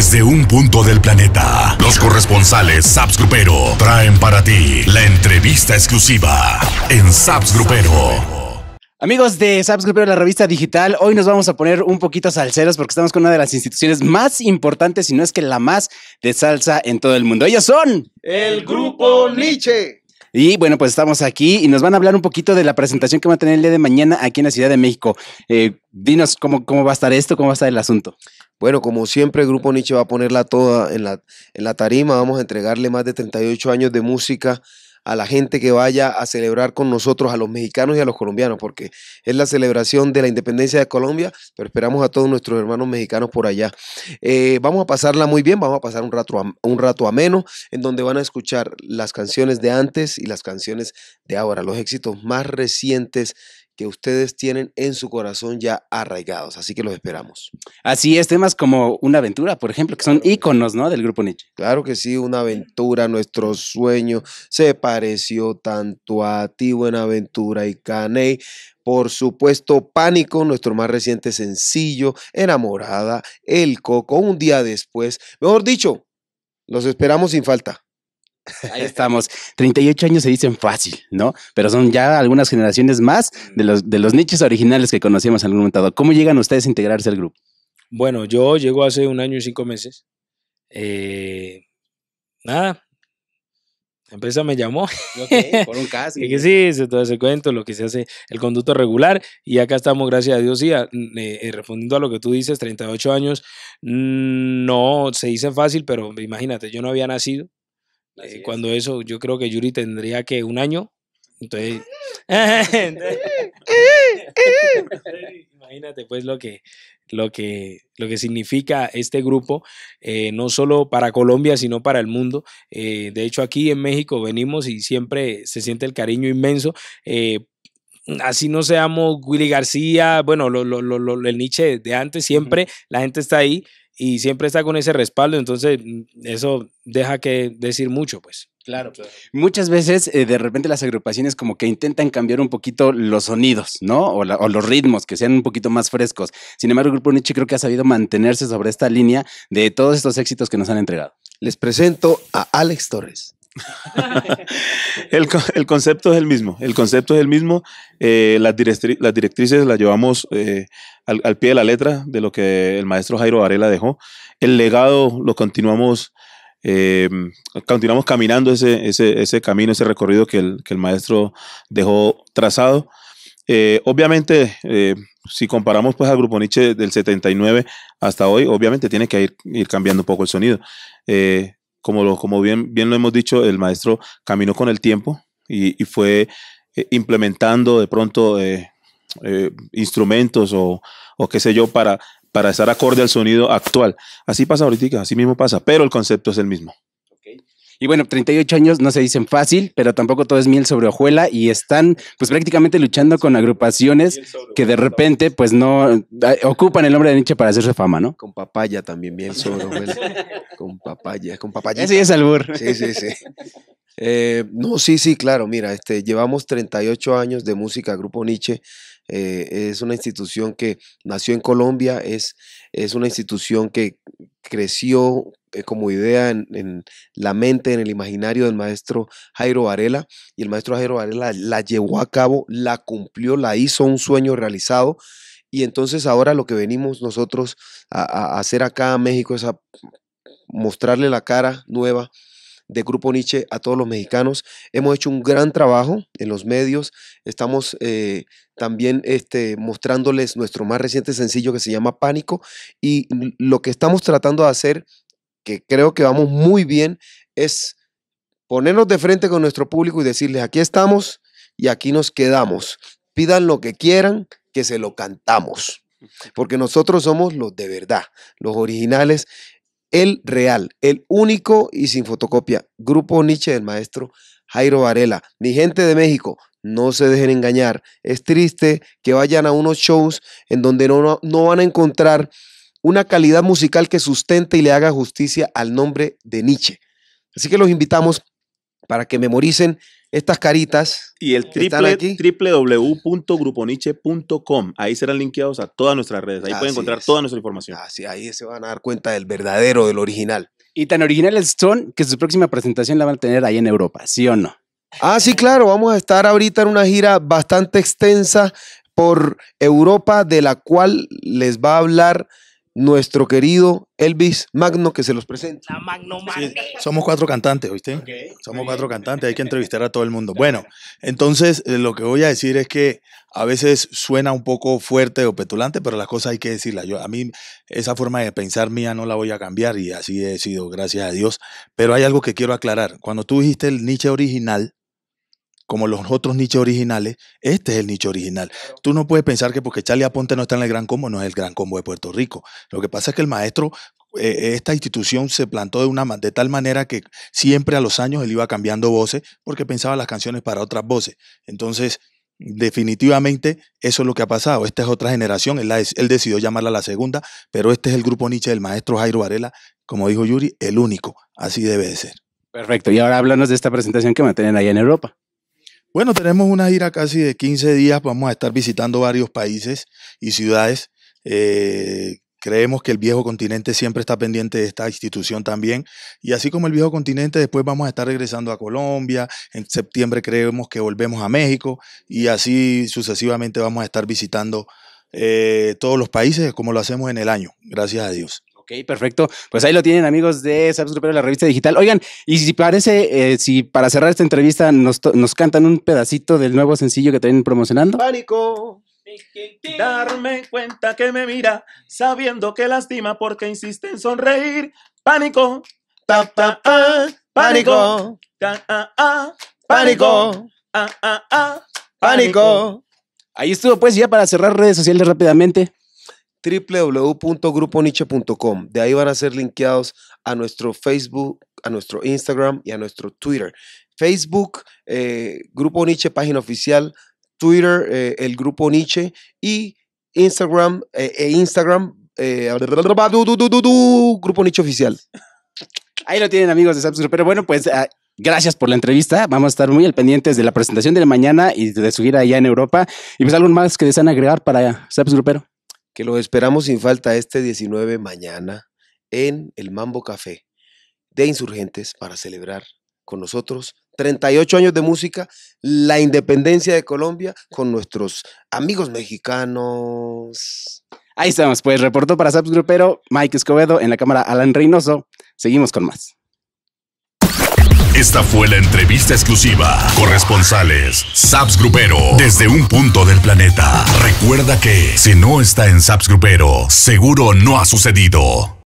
desde un punto del planeta. Los corresponsales Saps Grupero traen para ti la entrevista exclusiva en Saps Grupero. Amigos de Saps Grupero, la revista digital, hoy nos vamos a poner un poquito salseros porque estamos con una de las instituciones más importantes, si no es que la más, de salsa en todo el mundo. Ellos son... El Grupo Nietzsche. Y bueno, pues estamos aquí y nos van a hablar un poquito de la presentación que va a tener el día de mañana aquí en la Ciudad de México. Eh, dinos cómo, cómo va a estar esto, cómo va a estar el asunto. Bueno, como siempre, el Grupo Nietzsche va a ponerla toda en la, en la tarima. Vamos a entregarle más de 38 años de música a la gente que vaya a celebrar con nosotros, a los mexicanos y a los colombianos, porque es la celebración de la independencia de Colombia, pero esperamos a todos nuestros hermanos mexicanos por allá. Eh, vamos a pasarla muy bien, vamos a pasar un rato, un rato ameno, en donde van a escuchar las canciones de antes y las canciones de ahora, los éxitos más recientes que ustedes tienen en su corazón ya arraigados. Así que los esperamos. Así es, temas como Una aventura, por ejemplo, que son íconos, ¿no? Del grupo Nietzsche. Claro que sí, Una aventura, Nuestro sueño, se pareció tanto a ti, Buenaventura y Caney. Por supuesto, Pánico, nuestro más reciente sencillo, Enamorada, El Coco, un día después. Mejor dicho, los esperamos sin falta. Ahí estamos. 38 años se dicen fácil, ¿no? Pero son ya algunas generaciones más de los, de los nichos originales que conocíamos en algún momento. ¿Cómo llegan ustedes a integrarse al grupo? Bueno, yo llego hace un año y cinco meses. Eh, nada. La empresa me llamó. por un caso. sí, se todo ese cuento, lo que se hace, el conducto regular. Y acá estamos, gracias a Dios. y eh, eh, respondiendo a lo que tú dices, 38 años, mm, no se dice fácil, pero imagínate, yo no había nacido eh, cuando eso, yo creo que Yuri tendría que un año. Entonces, imagínate pues lo que, lo que, lo que significa este grupo, eh, no solo para Colombia, sino para el mundo. Eh, de hecho, aquí en México venimos y siempre se siente el cariño inmenso así no seamos Willy García, bueno, el Nietzsche de antes, siempre la gente está ahí y siempre está con ese respaldo, entonces mm, eso deja que decir mucho, pues. Claro. Muchas veces, eh, de repente, las agrupaciones como que intentan cambiar un poquito los sonidos, ¿no? O, o, los ritmos, que sean un poquito más frescos. Sin embargo, el Grupo Nietzsche creo que ha sabido mantenerse sobre esta línea de todos estos éxitos que nos han entregado. Les presento a Alex Torres. el, el, concepto es el mismo, el concepto es el mismo. Eh, las, las, directrices las llevamos eh, al, pie de la letra de lo que el maestro Jairo Varela dejó. El legado lo continuamos, eh, continuamos caminando ese, ese, camino, ese recorrido que el, maestro dejó trazado. obviamente, si comparamos pues al Grupo Nietzsche del 79 hasta hoy, obviamente tiene que ir, ir cambiando un poco el sonido como, lo, como bien, bien lo hemos dicho, el maestro caminó con el tiempo y, fue eh, implementando de pronto eh, eh, instrumentos o, qué sé yo para, para estar acorde al sonido actual. Así pasa ahorita, así mismo pasa, pero el concepto es el mismo. Y bueno, 38 años no se dicen fácil, pero tampoco todo es miel sobre hojuela y están pues prácticamente luchando con agrupaciones que de repente pues no ah, ocupan el nombre de Nietzsche para hacerse fama, ¿no? Con papaya también, bien sobre con papaya, con papaya. sí, es albur. Sí, sí, sí. Eh, no, sí, sí, claro, mira, este, llevamos 38 años de música, Grupo Nietzsche. Eh, es una institución que nació en Colombia, es, es una institución que creció eh, como idea en, la mente, en el imaginario del maestro Jairo Varela, y el maestro Jairo Varela la llevó a cabo, la cumplió, la hizo un sueño realizado. Y entonces ahora lo que venimos nosotros a, hacer acá a México es a mostrarle la cara nueva de Grupo Nietzsche a todos los mexicanos. Hemos hecho un gran trabajo en los medios. Estamos eh, también este, mostrándoles nuestro más reciente sencillo que se llama Pánico. Y lo que estamos tratando de hacer que creo que vamos muy bien, es ponernos de frente con nuestro público y decirles, aquí estamos y aquí nos quedamos. Pidan lo que quieran, que se lo cantamos. Porque nosotros somos los de verdad, los originales, el real, el único y sin fotocopia. Grupo Nietzsche del maestro Jairo Varela. Mi gente de México, no se dejen engañar. Es triste que vayan a unos shows en donde no, no van a encontrar una calidad musical que sustente y le haga justicia al nombre de Nietzsche. Así que los invitamos para que memoricen estas caritas. Y el triple, www.gruponiche.com. Ahí serán linkeados a todas nuestras redes. Ahí pueden encontrar toda nuestra información. Ah, sí ahí se van a dar cuenta del verdadero, del original. Y tan el son que su próxima presentación la van a tener ahí en Europa, ¿sí o no? Ah, sí, claro. Vamos a estar ahorita en una gira bastante extensa por Europa, de la cual les va a hablar nuestro querido Elvis Magno, que se los presenta. somos cuatro cantantes, ¿oíste? Somos cuatro cantantes, hay que entrevistar a todo el mundo. Bueno, entonces eh, lo que voy a decir es que a veces suena un poco fuerte o petulante, pero las cosas hay que decirlas. Yo, a mí esa forma de pensar mía no la voy a cambiar y así he sido, gracias a Dios. Pero hay algo que quiero aclarar. Cuando tú dijiste el Nietzsche original, como los otros nichos originales, este es el nicho original. Tú no puedes pensar que porque Charlie Aponte no está en el Gran Combo, no es el Gran Combo de Puerto Rico. Lo que pasa es que el maestro, eh, esta institución se plantó de, una, de tal manera que siempre a los años él iba cambiando voces porque pensaba las canciones para otras voces. Entonces, definitivamente eso es lo que ha pasado. Esta es otra generación, él, decidió llamarla la segunda, pero este es el grupo nicho del maestro Jairo Varela, como dijo Yuri, el único, así debe de ser. Perfecto, y ahora háblanos de esta presentación que mantienen ahí en Europa. Bueno, tenemos una gira casi de 15 días, vamos a estar visitando varios países y ciudades. Eh, creemos que el viejo continente siempre está pendiente de esta institución también. Y así como el viejo continente, después vamos a estar regresando a Colombia, en septiembre creemos que volvemos a México y así sucesivamente vamos a estar visitando eh, todos los países como lo hacemos en el año, gracias a Dios. Ok, perfecto. Pues ahí lo tienen, amigos de Sabes Grupero, la revista digital. Oigan, y si parece, eh, si para cerrar esta entrevista nos, cantan un pedacito del nuevo sencillo que tienen promocionando. Pánico. Darme cuenta que me mira, sabiendo que lastima porque insiste en sonreír. Pánico. pánico. pánico. Pánico. Ahí estuvo, pues, ya para cerrar redes sociales rápidamente www.gruponiche.com. De ahí van a ser linkeados a nuestro Facebook, a nuestro Instagram y a nuestro Twitter. Facebook, eh, Grupo Nietzsche, página oficial, Twitter, eh, el Grupo Nietzsche y Instagram eh, e Instagram, Grupo Nietzsche Oficial. Ahí lo tienen amigos de Samsung. Pero bueno, pues ah, gracias por la entrevista. Vamos a estar muy al pendientes de la presentación de la mañana y de su gira allá en Europa. Y pues algo más que desean agregar para Seps Grupero que los esperamos sin falta este 19 mañana en el Mambo Café de Insurgentes para celebrar con nosotros 38 años de música, la independencia de Colombia con nuestros amigos mexicanos. Ahí estamos, pues reportó para Saps Grupero Mike Escobedo en la cámara Alan Reynoso. Seguimos con más. Esta fue la entrevista exclusiva. Corresponsales, SAPS Grupero, desde un punto del planeta. Recuerda que si no está en SAPS Grupero, seguro no ha sucedido.